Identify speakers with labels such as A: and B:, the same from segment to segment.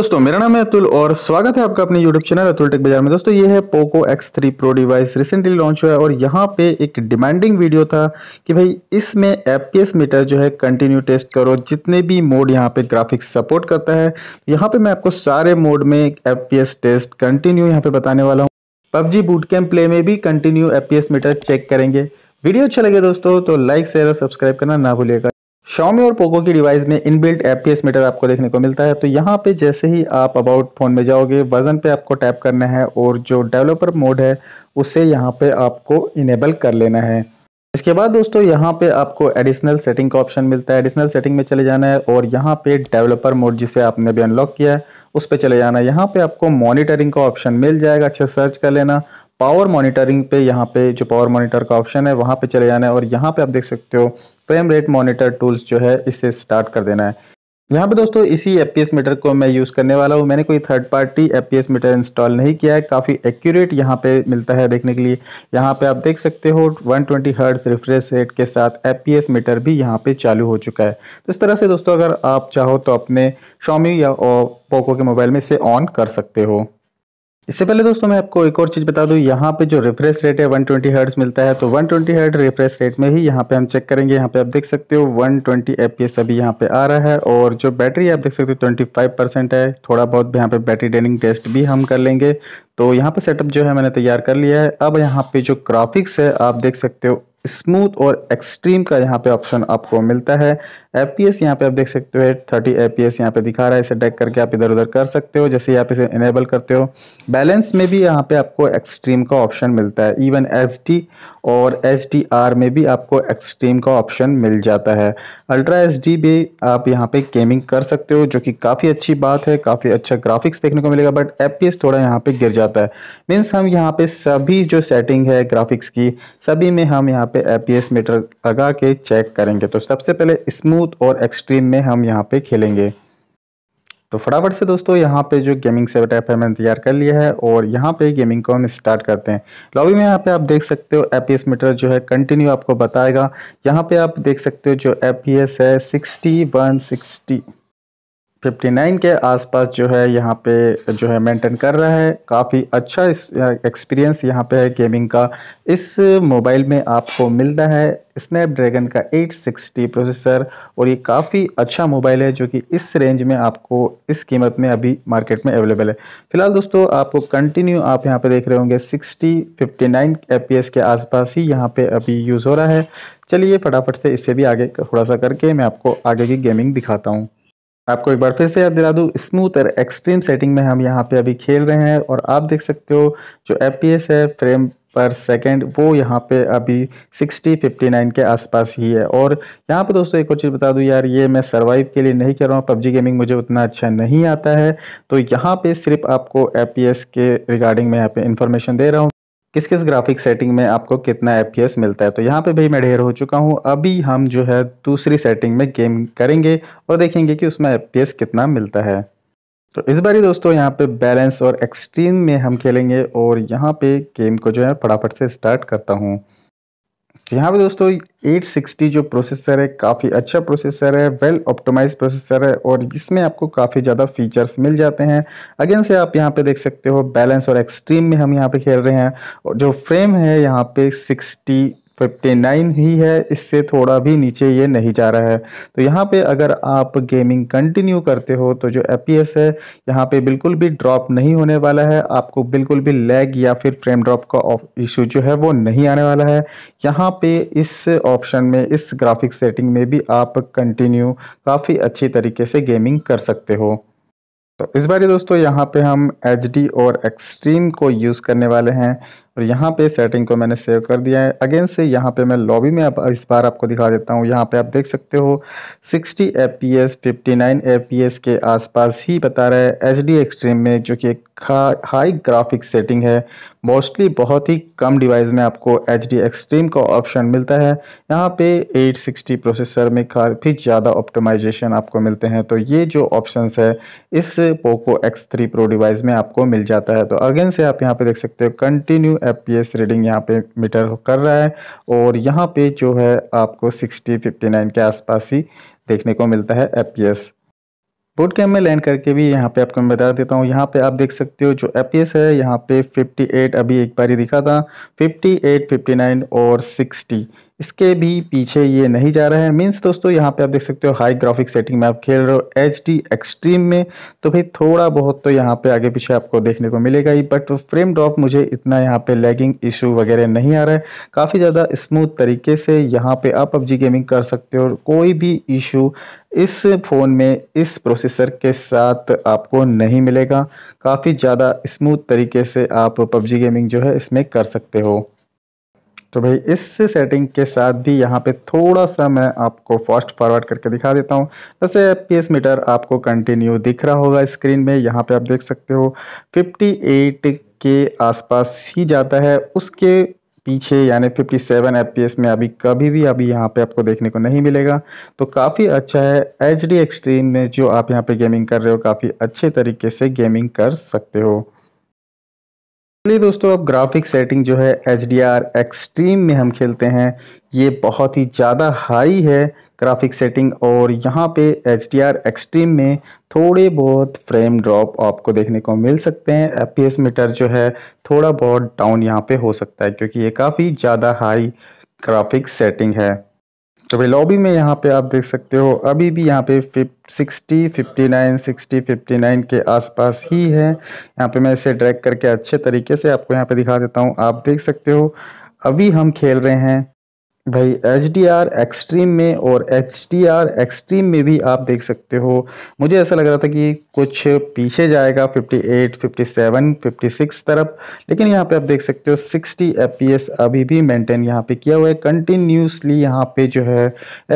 A: दोस्तों मेरा नाम है अतुल और स्वागत है आपका अपने YouTube चैनल अतुल टेक बाजार में दोस्तों ये है Poco X3 Pro device recently launch हुआ है और यहाँ पे एक डिमांडिंग वीडियो था कि भाई इसमें एफ मीटर जो है कंटिन्यू टेस्ट करो जितने भी मोड यहाँ पे ग्राफिक्स सपोर्ट करता है यहाँ पे मैं आपको सारे मोड में एफ टेस्ट कंटिन्यू यहाँ पे बताने वाला हूँ पबजी बूट कैम्प प्ले में भी कंटिन्यू एफ मीटर चेक करेंगे वीडियो अच्छा लगे दोस्तों तो लाइक शेयर और सब्सक्राइब करना ना भूलिएगा शाओमी और पोको की डिवाइस में इनबिल्ट एपीएस मीटर आपको देखने को मिलता है तो यहाँ पे जैसे ही आप अबाउट फ़ोन में जाओगे वर्जन पे आपको टैप करना है और जो डेवलपर मोड है उसे यहाँ पे आपको इनेबल कर लेना है इसके बाद दोस्तों यहाँ पे आपको एडिशनल सेटिंग का ऑप्शन मिलता है एडिशनल सेटिंग में चले जाना है और यहाँ पे डेवलपर मोड जिसे आपने भी अनलॉक किया है उस पर चले जाना है यहाँ पे आपको मॉनिटरिंग का ऑप्शन मिल जाएगा अच्छे सर्च कर लेना पावर मॉनिटरिंग पे यहाँ पे जो पावर मॉनिटर का ऑप्शन है वहाँ पे चले जाना है और यहाँ पे आप देख सकते हो फ्रेम रेट मॉनिटर टूल्स जो है इससे स्टार्ट कर देना है यहाँ पे दोस्तों इसी एफ मीटर को मैं यूज़ करने वाला हूँ मैंने कोई third party F meter install नहीं किया है काफ़ी एक्यूरेट यहाँ पे मिलता है देखने के लिए यहाँ पे आप देख सकते हो 120 ट्वेंटी हर्ट्स रिफ्रेश रेट के साथ एफ मीटर भी यहाँ पे चालू हो चुका है तो इस तरह से दोस्तों अगर आप चाहो तो अपने शॉमी या पोको के मोबाइल में इसे ऑन कर सकते हो इससे पहले दोस्तों मैं आपको एक और चीज़ बता दूं यहाँ पे जो रिफ्रेश रेट है 120 ट्वेंटी हर्ट्स मिलता है तो 120 ट्वेंटी हर्ट रिफ्रेश रेट में ही यहाँ पे हम चेक करेंगे यहाँ पे आप देख सकते हो 120 ट्वेंटी एफ अभी यहाँ पे आ रहा है और जो बैटरी आप देख सकते हो 25 परसेंट है थोड़ा बहुत यहाँ पे बैटरी डेनिंग टेस्ट भी हम कर लेंगे तो यहाँ पे सेटअप जो है मैंने तैयार कर लिया है अब यहाँ पे जो ग्राफिक्स है आप देख सकते हो स्मूथ और एक्सट्रीम का यहाँ पे ऑप्शन आपको मिलता है एपीएस यहाँ पे आप देख सकते हो थर्टी एपीएस यहाँ पे दिखा रहा है इसे टैग करके आप इधर उधर कर सकते हो जैसे आप इसे इनेबल करते हो बैलेंस में भी यहाँ पे आपको एक्सट्रीम का ऑप्शन मिलता है इवन एस और एस में भी आपको एक्सट्रीम का ऑप्शन मिल जाता है अल्ट्रा एस भी आप यहाँ पे गेमिंग कर सकते हो जो कि काफ़ी अच्छी बात है काफ़ी अच्छा ग्राफिक्स देखने को मिलेगा बट एपीएस थोड़ा यहाँ पे गिर जाता है मीन्स हम यहाँ पे सभी जो सेटिंग है ग्राफिक्स की सभी में हम यहाँ पे एपीएस मीटर लगा के चेक करेंगे तो सबसे पहले स्मूथ स्मूथ और एक्सट्रीम में हम यहाँ पे खेलेंगे तो फटाफट से दोस्तों यहाँ पे जो गेमिंग सेट ऐप है मैंने तैयार कर लिया है और यहाँ पे गेमिंग को हम स्टार्ट करते हैं लॉबी में यहाँ पे आप देख सकते हो एप मीटर जो है कंटिन्यू आपको बताएगा यहाँ पे आप देख सकते हो जो एप है sixty one sixty fifty nine के आसपास जो है यहाँ पे जो है मेंटेन कर रहा है काफ़ी अच्छा इस एक्सपीरियंस यहाँ पे है गेमिंग का इस मोबाइल में आपको मिल रहा है स्नैपड्रैगन का 860 प्रोसेसर और ये काफ़ी अच्छा मोबाइल है जो कि इस रेंज में आपको इस कीमत में अभी मार्केट में अवेलेबल है फिलहाल दोस्तों आपको कंटिन्यू आप यहाँ पे देख रहे होंगे 60 59 एफ के आसपास ही यहाँ पे अभी यूज़ हो रहा है चलिए फटाफट से इससे भी आगे थोड़ा सा करके मैं आपको आगे की गेमिंग दिखाता हूँ आपको एक बार फिर से याद दिला दूँ स्मूथ और एक्सट्रीम सेटिंग में हम यहाँ पे अभी खेल रहे हैं और आप देख सकते हो जो एफ है फ्रेम पर सेकेंड वो यहाँ पे अभी 60 59 के आसपास ही है और यहाँ पे दोस्तों एक और चीज़ बता दूँ यार ये मैं सर्वाइव के लिए नहीं कर रहा हूँ पबजी गेमिंग मुझे उतना अच्छा नहीं आता है तो यहाँ पे सिर्फ आपको एफ के रिगार्डिंग मैं यहाँ पे इन्फॉर्मेशन दे रहा हूँ किस किस ग्राफिक सेटिंग में आपको कितना एफ मिलता है तो यहाँ पे भाई मैं ढेर हो चुका हूँ अभी हम जो है दूसरी सेटिंग में गेम करेंगे और देखेंगे कि उसमें एफ कितना मिलता है तो इस बारी दोस्तों यहाँ पे बैलेंस और एक्सट्रीम में हम खेलेंगे और यहाँ पे गेम को जो है फटाफट से स्टार्ट करता हूँ तो यहाँ पे दोस्तों 860 जो प्रोसेसर है काफ़ी अच्छा प्रोसेसर है वेल ऑप्टोमाइज प्रोसेसर है और इसमें आपको काफ़ी ज़्यादा फीचर्स मिल जाते हैं अगेन से आप यहाँ पे देख सकते हो बैलेंस और एक्सट्रीम में हम यहाँ पे खेल रहे हैं और जो फ्रेम है यहाँ पे 59 ही है इससे थोड़ा भी नीचे ये नहीं जा रहा है तो यहाँ पे अगर आप गेमिंग कंटिन्यू करते हो तो जो एफ है यहाँ पे बिल्कुल भी ड्रॉप नहीं होने वाला है आपको बिल्कुल भी लैग या फिर फ्रेम ड्रॉप का इशू जो है वो नहीं आने वाला है यहाँ पे इस ऑप्शन में इस ग्राफिक सेटिंग में भी आप कंटिन्यू काफ़ी अच्छी तरीके से गेमिंग कर सकते हो तो इस बार दोस्तों यहाँ पे हम एच और एक्सट्रीम को यूज़ करने वाले हैं और यहाँ पे सेटिंग को मैंने सेव कर दिया है अगेन से यहाँ पे मैं लॉबी में आप इस बार आपको दिखा देता हूँ यहाँ पे आप देख सकते हो 60 एफ पी एस फिफ्टी के आसपास ही बता रहा है एच डी एक्सट्रीम में जो कि एक हाई ग्राफिक सेटिंग है मोस्टली बहुत ही कम डिवाइस में आपको एच डी एक्सट्रीम का ऑप्शन मिलता है यहाँ पे 860 प्रोसेसर में काफ़ी ज़्यादा ऑप्टिमाइजेशन आपको मिलते हैं तो ये जो ऑप्शन है इस Poco X three Pro device में आपको मिल जाता है तो अगेन से आप यहाँ पे देख सकते हो कंटिन्यू एफपीएस रीडिंग यहाँ पे मीटर कर रहा है और यहाँ पे जो है आपको 60 59 के आसपास ही देखने को मिलता है एफपीएस बोट कैम में लैंड करके भी यहाँ पे आपको मैं बता देता हूँ यहाँ पे आप देख सकते हो जो एफपीएस है यहाँ पे 58 अभी एक बार ही दिखा था फिफ्टी 59 और सिक्सटी इसके भी पीछे ये नहीं जा रहा है मीन्स दोस्तों यहाँ पे आप देख सकते हो हाई ग्राफिक सेटिंग में आप खेल रहे हो एच डी एक्सट्रीम में तो भाई थोड़ा बहुत तो यहाँ पे आगे पीछे आपको देखने को मिलेगा ही बट फ्रेम ड्रॉप मुझे इतना यहाँ पे लैगिंग इशू वगैरह नहीं आ रहा है काफ़ी ज़्यादा स्मूथ तरीके से यहाँ पर आप पबजी गेमिंग कर सकते हो कोई भी इशू इस फ़ोन में इस प्रोसेसर के साथ आपको नहीं मिलेगा काफ़ी ज़्यादा स्मूथ तरीके से आप पबजी गेमिंग जो है इसमें कर सकते हो तो भाई इस सेटिंग के साथ भी यहाँ पे थोड़ा सा मैं आपको फास्ट फॉरवर्ड करके दिखा देता हूँ जैसे एस मीटर आपको कंटिन्यू दिख रहा होगा स्क्रीन में यहाँ पे आप देख सकते हो 58 के आसपास ही जाता है उसके पीछे यानी 57 सेवन में अभी कभी भी अभी यहाँ पे आपको देखने को नहीं मिलेगा तो काफ़ी अच्छा है एच डी एक्सट्रीम में जो आप यहाँ पे गेमिंग कर रहे हो काफ़ी अच्छे तरीके से गेमिंग कर सकते हो चलिए दोस्तों अब ग्राफिक सेटिंग जो है एच डी आर एक्सट्रीम में हम खेलते हैं ये बहुत ही ज़्यादा हाई है ग्राफिक सेटिंग और यहाँ पे एच डी आर एक्सट्रीम में थोड़े बहुत फ्रेम ड्रॉप आपको देखने को मिल सकते हैं एफ पी एस मीटर जो है थोड़ा बहुत डाउन यहाँ पे हो सकता है क्योंकि ये काफ़ी ज़्यादा हाई ग्राफिक सेटिंग है तो भाई लॉबी में यहाँ पे आप देख सकते हो अभी भी यहाँ पे sixty fifty nine sixty fifty nine के आसपास ही है यहाँ पे मैं इसे ड्रैग करके अच्छे तरीके से आपको यहाँ पे दिखा देता हूँ आप देख सकते हो अभी हम खेल रहे हैं भाई एच डी आर एक्सट्रीम में और एच डी आर एक्सट्रीम में भी आप देख सकते हो मुझे ऐसा लग रहा था कि कुछ पीछे जाएगा 58, 57, 56 तरफ लेकिन यहाँ पे आप देख सकते हो 60 एफ अभी भी मेंटेन यहाँ पे किया हुआ है कंटिन्यूसली यहाँ पे जो है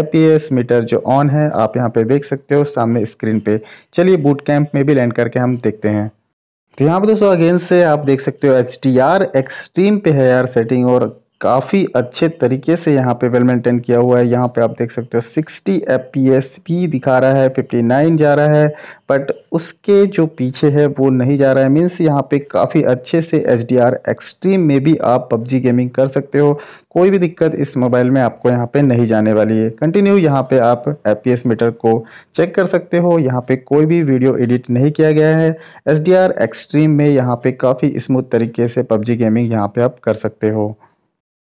A: एफ मीटर जो ऑन है आप यहाँ पे देख सकते हो सामने स्क्रीन पे चलिए बूट कैंप में भी लैंड करके हम देखते हैं तो यहाँ पे दोस्तों अगेन से आप देख सकते हो एच डी आर एक्सट्रीम पे है यार सेटिंग और काफ़ी अच्छे तरीके से यहाँ पे वेल मेंटेन किया हुआ है यहाँ पे आप देख सकते हो 60 एफ भी दिखा रहा है 59 जा रहा है बट उसके जो पीछे है वो नहीं जा रहा है मीन्स यहाँ पे काफ़ी अच्छे से एच एक्सट्रीम में भी आप पबजी गेमिंग कर सकते हो कोई भी दिक्कत इस मोबाइल में आपको यहाँ पे नहीं जाने वाली है कंटिन्यू यहाँ पे आप एफ मीटर को चेक कर सकते हो यहाँ पे कोई भी वीडियो एडिट नहीं किया गया है एच एक्सट्रीम में यहाँ पे काफ़ी स्मूथ तरीके से पबजी गेमिंग यहाँ पे आप कर सकते हो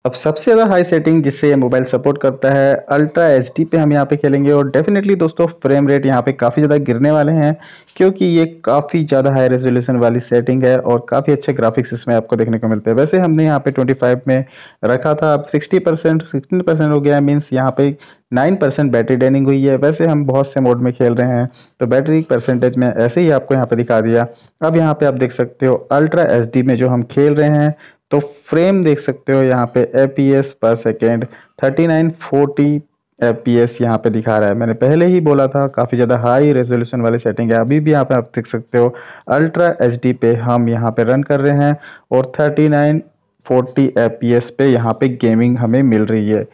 A: अब सबसे ज़्यादा हाई सेटिंग जिससे ये मोबाइल सपोर्ट करता है अल्ट्रा एच डी पे हम यहाँ पे खेलेंगे और डेफिनेटली दोस्तों फ्रेम रेट यहाँ पे काफ़ी ज़्यादा गिरने वाले हैं क्योंकि ये काफ़ी ज़्यादा हाई रेजोल्यूशन वाली सेटिंग है और काफ़ी अच्छे ग्राफिक्स इसमें आपको देखने को मिलते हैं वैसे हमने यहाँ पे 25 में रखा था अब 60 परसेंट सिक्सटीन हो गया है मीन्स यहाँ पे नाइन परसेंट बैटरी डेनिंग हुई है वैसे हम बहुत से मोड में खेल रहे हैं तो बैटरी परसेंटेज में ऐसे ही आपको यहाँ पे दिखा दिया अब यहाँ पे आप देख सकते हो अल्ट्रा एच में जो हम खेल रहे हैं तो फ्रेम देख सकते हो यहाँ पे एस पर सेकेंड 3940 एपीएस यहाँ पे दिखा रहा है मैंने पहले ही बोला था काफ़ी ज़्यादा हाई रेजोल्यूशन वाली सेटिंग है अभी भी यहाँ पे आप देख सकते हो अल्ट्रा एच पे हम यहाँ पे रन कर रहे हैं और 3940 एपीएस पे यहाँ पे गेमिंग हमें मिल रही है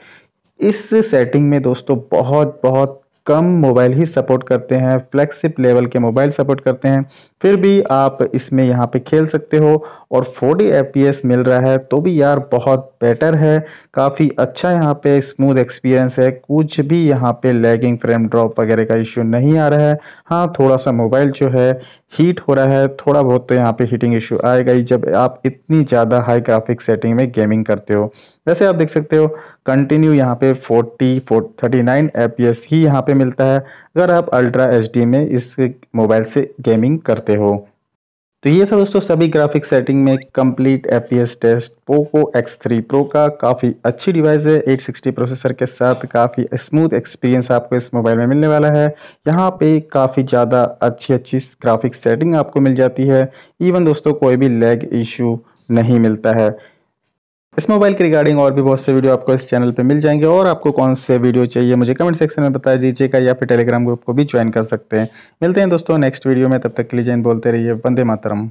A: इस सेटिंग में दोस्तों बहुत बहुत कम मोबाइल ही सपोर्ट करते हैं फ्लैक्सिप लेवल के मोबाइल सपोर्ट करते हैं फिर भी आप इसमें यहाँ पे खेल सकते हो और 4D FPS मिल रहा है तो भी यार बहुत बेटर है काफ़ी अच्छा यहाँ पे स्मूथ एक्सपीरियंस है कुछ भी यहाँ पे लैगिंग फ्रेम ड्रॉप वगैरह का इश्यू नहीं आ रहा है हाँ थोड़ा सा मोबाइल जो है हीट हो रहा है थोड़ा बहुत तो यहाँ पे हीटिंग इशू आएगा ही जब आप इतनी ज़्यादा हाई ग्राफिक सेटिंग में गेमिंग करते हो वैसे आप देख सकते हो कंटिन्यू यहाँ पे 40 फोर थर्टी नाइन ही यहाँ पे मिलता है अगर आप अल्ट्रा एच में इस मोबाइल से गेमिंग करते हो तो ये था दोस्तों सभी ग्राफिक सेटिंग में complete F test Poco X3 Pro का काफ़ी अच्छी डिवाइस है 860 प्रोसेसर के साथ काफ़ी स्मूथ एक्सपीरियंस आपको इस मोबाइल में मिलने वाला है यहाँ पे काफ़ी ज़्यादा अच्छी अच्छी ग्राफिक सेटिंग आपको मिल जाती है इवन दोस्तों कोई भी लैग इशू नहीं मिलता है इस मोबाइल के रिगार्डिंग और भी बहुत से वीडियो आपको इस चैनल पे मिल जाएंगे और आपको कौन से वीडियो चाहिए मुझे कमेंट सेक्शन में बता दीजिएगा या फिर टेलीग्राम ग्रुप को भी ज्वाइन कर सकते हैं मिलते हैं दोस्तों नेक्स्ट वीडियो में तब तक के लिए जैन बोलते रहिए वंदे मातरम